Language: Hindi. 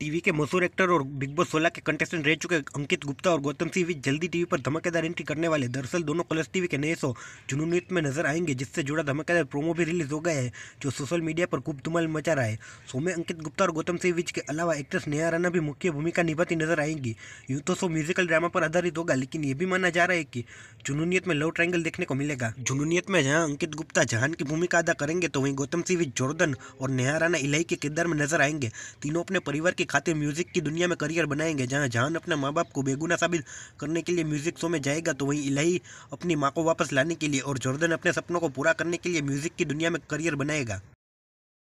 टीवी के मशहूर एक्टर और बिग बॉस सोलह के कंटेस्टेंट रह चुके अंकित गुप्ता और गौतम सिंह भी जल्दी टीवी पर धमाकेदार एंट्री करने वाले दरअसल दोनों कलर्स टीवी के नए शो जुनूनीत में नजर आएंगे जिससे जुड़ा धमाकेदार प्रोमो भी रिलीज हो गया है जो सोशल मीडिया पर खूब धुमाल मचा रहा है शो में अंकित गुप्ता और गौतम सिंह के अलावा एक्ट्रेस नेहा राना भी मुख्य भूमिका निभाती नजर आएंगी यूँ तो शो म्यूजिकल ड्रामा पर आधारित होगा लेकिन ये भी माना जा रहा है कि जुनूनीत में लव ट्राइंगल देखने को मिलेगा जुनूनीत में जहाँ अंकित गुप्ता जहान की भूमिका अदा करेंगे तो वहीं गौतम सिंह जोर्दन और नेहा राना इलाई के किरदार में नजर आएंगे तीनों अपने परिवार के खातिर म्यूज़िक की दुनिया में करियर बनाएंगे जहां जहान अपने माँ बाप को बेगुना साबित करने के लिए म्यूज़िक शो में जाएगा तो वहीं इलाही अपनी माँ को वापस लाने के लिए और जॉर्डन अपने सपनों को पूरा करने के लिए म्यूज़िक की दुनिया में करियर बनाएगा